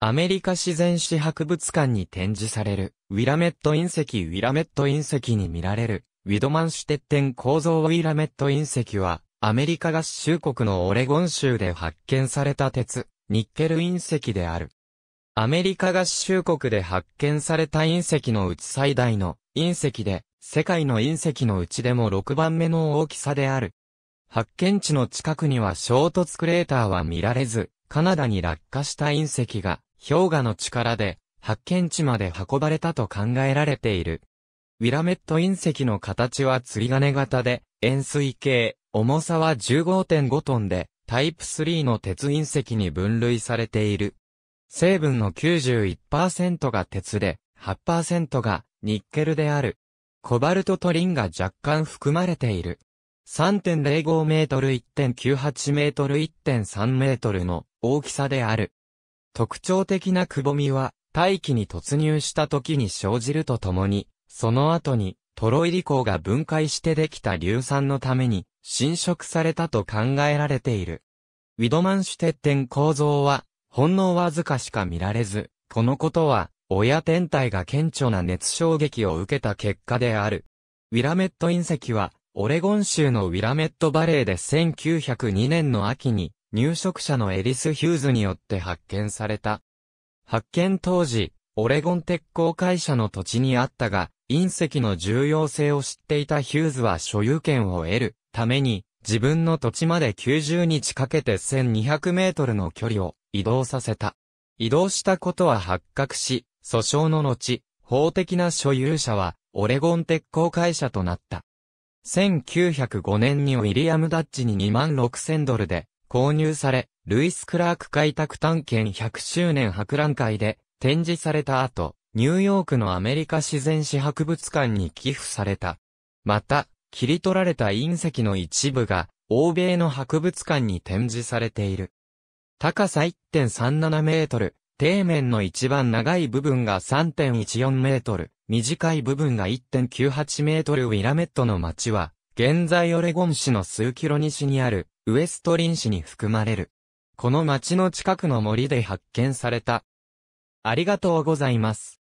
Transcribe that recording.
アメリカ自然史博物館に展示される、ウィラメット隕石ウィラメット隕石に見られる、ウィドマンシュテッテン構造ウィラメット隕石は、アメリカ合衆国のオレゴン州で発見された鉄、ニッケル隕石である。アメリカ合衆国で発見された隕石のうち最大の隕石で、世界の隕石のうちでも6番目の大きさである。発見地の近くには衝突クレーターは見られず、カナダに落下した隕石が氷河の力で発見地まで運ばれたと考えられている。ウィラメット隕石の形は釣り鐘型で、円錐形、重さは15.5トンで、タイプ3の鉄隕石に分類されている。成分の91%が鉄で、8%がニッケルである。コバルトとリンが若干含まれている。3.05メートル1.98メートル1.3メートルの大きさである。特徴的なくぼみは、大気に突入した時に生じるとともに、その後に、トロイリ鉱が分解してできた硫酸のために、侵食されたと考えられている。ウィドマンシュテッテン構造は、ほんのわずかしか見られず、このことは、親天体が顕著な熱衝撃を受けた結果である。ウィラメット隕石は、オレゴン州のウィラメットバレーで1902年の秋に入植者のエリス・ヒューズによって発見された。発見当時、オレゴン鉄鋼会社の土地にあったが、隕石の重要性を知っていたヒューズは所有権を得るために、自分の土地まで90日かけて1200メートルの距離を移動させた。移動したことは発覚し、訴訟の後、法的な所有者は、オレゴン鉄鋼会社となった。1905年にウィリアム・ダッチに2万6000ドルで購入され、ルイス・クラーク開拓探検100周年博覧会で展示された後、ニューヨークのアメリカ自然史博物館に寄付された。また、切り取られた隕石の一部が、欧米の博物館に展示されている。高さ1.37メートル、底面の一番長い部分が3.14メートル、短い部分が1.98メートルウィラメットの街は、現在オレゴン市の数キロ西にある、ウエストリン市に含まれる。この町の近くの森で発見された。ありがとうございます。